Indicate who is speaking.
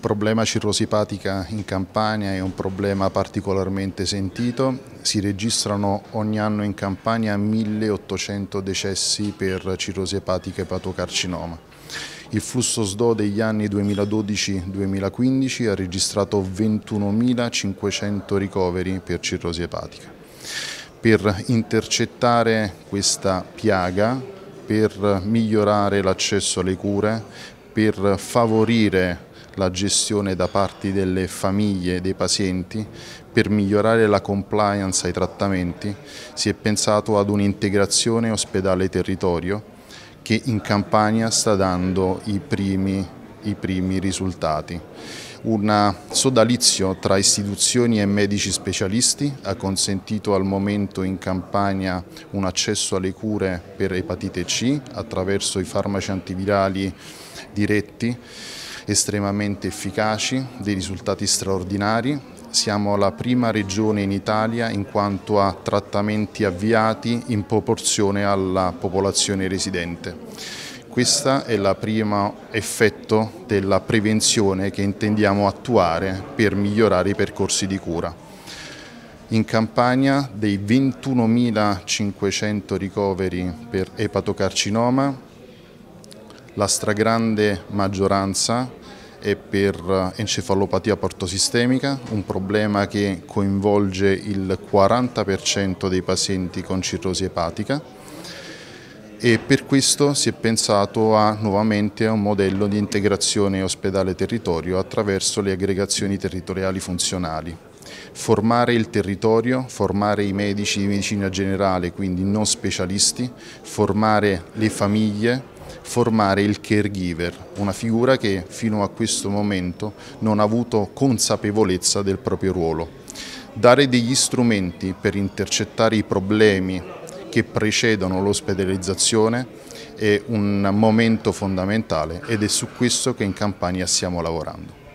Speaker 1: Il problema cirrosi epatica in Campania è un problema particolarmente sentito, si registrano ogni anno in Campania 1800 decessi per cirrosi epatica e patocarcinoma. Il flusso SDO degli anni 2012-2015 ha registrato 21.500 ricoveri per cirrosi epatica. Per intercettare questa piaga, per migliorare l'accesso alle cure, per favorire la gestione da parte delle famiglie dei pazienti per migliorare la compliance ai trattamenti si è pensato ad un'integrazione ospedale-territorio che in Campania sta dando i primi, i primi risultati. Un sodalizio tra istituzioni e medici specialisti ha consentito al momento in Campania un accesso alle cure per epatite C attraverso i farmaci antivirali diretti estremamente efficaci, dei risultati straordinari. Siamo la prima regione in Italia in quanto a trattamenti avviati in proporzione alla popolazione residente. Questo è il primo effetto della prevenzione che intendiamo attuare per migliorare i percorsi di cura. In Campania dei 21.500 ricoveri per epatocarcinoma, la stragrande maggioranza e per encefalopatia portosistemica, un problema che coinvolge il 40% dei pazienti con cirrosi epatica e per questo si è pensato a, nuovamente a un modello di integrazione ospedale-territorio attraverso le aggregazioni territoriali funzionali. Formare il territorio, formare i medici di medicina generale, quindi non specialisti, formare le famiglie, formare il caregiver, una figura che fino a questo momento non ha avuto consapevolezza del proprio ruolo. Dare degli strumenti per intercettare i problemi che precedono l'ospedalizzazione è un momento fondamentale ed è su questo che in Campania stiamo lavorando.